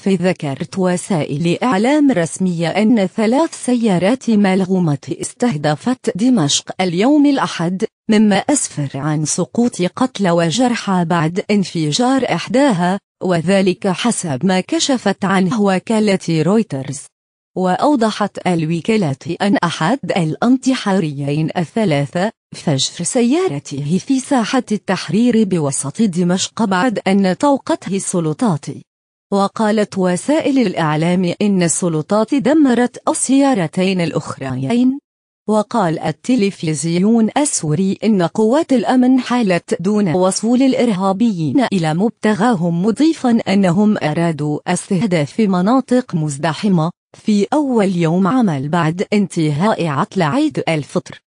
فذكرت وسائل إعلام رسمية أن ثلاث سيارات ملغومة استهدفت دمشق اليوم الأحد مما أسفر عن سقوط قتلى وجرحى بعد انفجار إحداها وذلك حسب ما كشفت عنه وكالة رويترز وأوضحت الوكالة أن أحد الانتحاريين الثلاثة فجر سيارته في ساحة التحرير بوسط دمشق بعد أن توقته السلطات وقالت وسائل الإعلام إن السلطات دمرت السيارتين الأخريين وقال التلفزيون السوري إن قوات الأمن حالت دون وصول الإرهابيين إلى مبتغاهم مضيفا أنهم أرادوا استهداف مناطق مزدحمة في أول يوم عمل بعد انتهاء عطل عيد الفطر